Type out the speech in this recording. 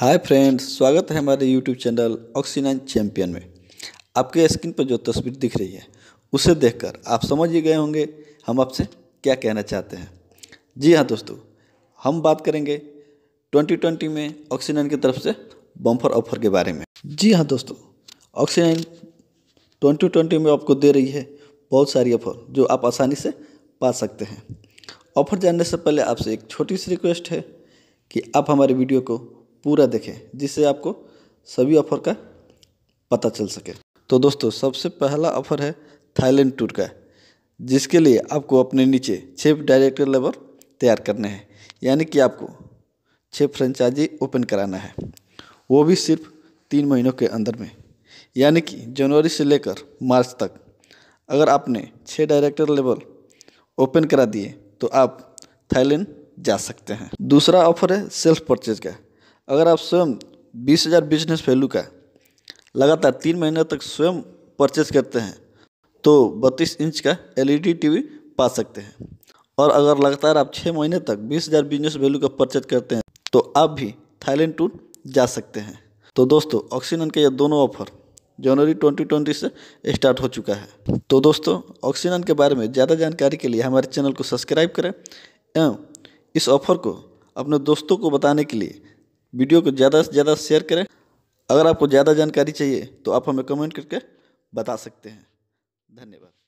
hi friends स्वागत है हमारे यूट्यूब चैनल ऑक्सीजन चैम्पियन में आपके स्क्रीन पर जो तस्वीर दिख रही है उसे देखकर आप समझ ही गए होंगे हम आपसे क्या कहना चाहते हैं जी हाँ दोस्तों हम बात करेंगे 2020 में ऑक्सीजन की तरफ से बम्फर ऑफर के बारे में जी हाँ दोस्तों ऑक्सीजन 2020 में आपको दे रही है बहुत सारी ऑफर जो आप आसानी से पा सकते हैं ऑफर जानने से पहले आपसे एक छोटी सी रिक्वेस्ट है कि आप हमारे वीडियो को पूरा देखें जिससे आपको सभी ऑफर का पता चल सके तो दोस्तों सबसे पहला ऑफर है थाईलैंड टूर का जिसके लिए आपको अपने नीचे छः डायरेक्टर लेबर तैयार करने हैं यानी कि आपको छः फ्रेंचाइजी ओपन कराना है वो भी सिर्फ तीन महीनों के अंदर में यानी कि जनवरी से लेकर मार्च तक अगर आपने छः डायरेक्टर लेवल ओपन करा दिए तो आप थाईलैंड जा सकते हैं दूसरा ऑफर है सेल्फ परचेज का अगर आप स्वयं बीस हज़ार बिजनेस वैल्यू का लगातार तीन महीने तक स्वयं परचेज करते हैं तो बत्तीस इंच का एल टीवी e पा सकते हैं और अगर लगातार आप छः महीने तक बीस हज़ार बिजनेस वैल्यू का परचेज करते हैं तो आप भी थाईलैंड टूर जा सकते हैं तो दोस्तों ऑक्सीजन के ये दोनों ऑफर जनवरी 2020 से स्टार्ट हो चुका है तो दोस्तों ऑक्सीजन के बारे में ज़्यादा जानकारी के लिए हमारे चैनल को सब्सक्राइब करें एवं इस ऑफर को अपने दोस्तों को बताने के लिए वीडियो को ज़्यादा से ज़्यादा शेयर करें अगर आपको ज़्यादा जानकारी चाहिए तो आप हमें कमेंट करके बता सकते हैं धन्यवाद